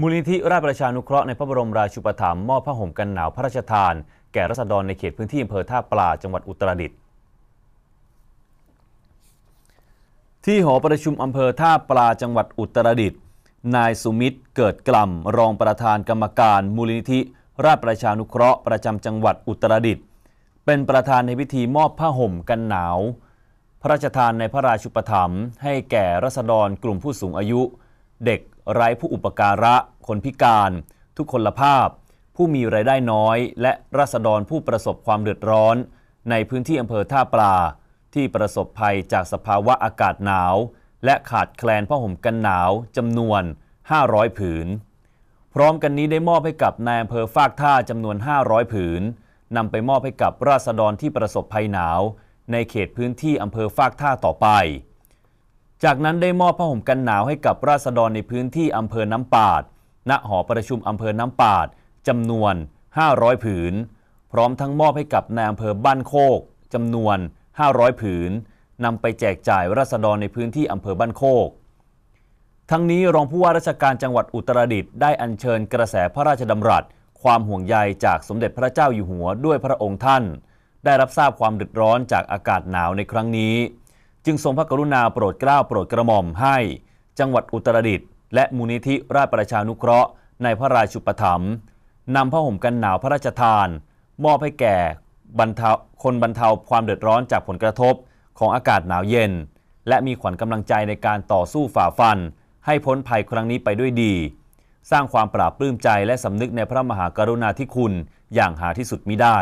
มูลนิธิราชประชานุเคราะห์ในพระบรมราชูปถัมภ์มอบผ้าห่มกันหนาวพระราชทานแก่รัษฎรในเขตพื้นที่อำเภอท่าปลาจังหวัดอุตรดิตถ์ ที่หอประชุมอำเภอท่าปลาจังหวัดอุตรดิตถ์ นายสุมิตรเกิดกล่ำรองประธานกรรมการมูลนิธิราชประชานุเคราะห์ประจำจังหวัดอุตรดิตถ์เป็นประธานในพิธีมอบผ้าห่มกันหนาวพระราชทานในพระราชุปถัมภ์ให้แก่รัษฎรกลุ่มผู้สูงอายุเด็กไร้ผู้อุปการะ คนพิการ ทุกคนลภาพ ผู้มีไรายได้น้อย และราษฎรผู้ประสบความเดือดร้อน ในพื้นที่อำเภอท่าปลา ที่ประสบภัยจากสภาวะอากาศหนาว และขาดแคลนผ้าห่มกันหนาวจำนวน 500 ผืน พร้อมกันนี้ได้มอบให้กับนายอำเภอฟากท่าจำนวน 500 ผืนนำไปมอบให้กับราษฎรที่ประสบภัยหนาว ในเขตพื้นที่อำเภอฟากท่าต่อไปจากนั้นได้มอบผ้าห่มกันหนาวให้กับราษฎรในพื้นที่อำเภอน้ำปาด ณ หอประชุมอำเภอน้ำปาดจำนวน 500 ผืน พร้อมทั้งมอบให้กับนายอำเภอบ้านโคกจำนวน 500 ผืนนำไปแจกจ่ายราษฎรในพื้นที่อำเภอบ้านโคก ทั้งนี้รองผู้ว่าราชการจังหวัดอุตรดิตถ์ได้อัญเชิญกระแสพระราชดำรัส ความห่วงใยจากสมเด็จพระเจ้าอยู่หัวด้วยพระองค์ท่าน ได้รับทราบความเดือดร้อนจากอากาศหนาวในครั้งนี้จึงทรงพระกรุณาโปรดเกล้าโปรดกระหม่อมให้ จังหวัดอุตรดิตถ์และมูลนิธิราชประชานุเคราะห์ ในพระราชุปถัมภ์นำผ้าห่มกันหนาวพระราชทานมอบให้แก่บรรเทาคนบรรเทาความเดือดร้อนจากผลกระทบของอากาศหนาวเย็น และมีขวัญกำลังใจในการต่อสู้ฝ่าฟัน ให้พ้นภัยครั้งนี้ไปด้วยดี สร้างความปราบปลื้มใจและสำนึกในพระมหากรุณาธิคุณอย่างหาที่สุดมิได้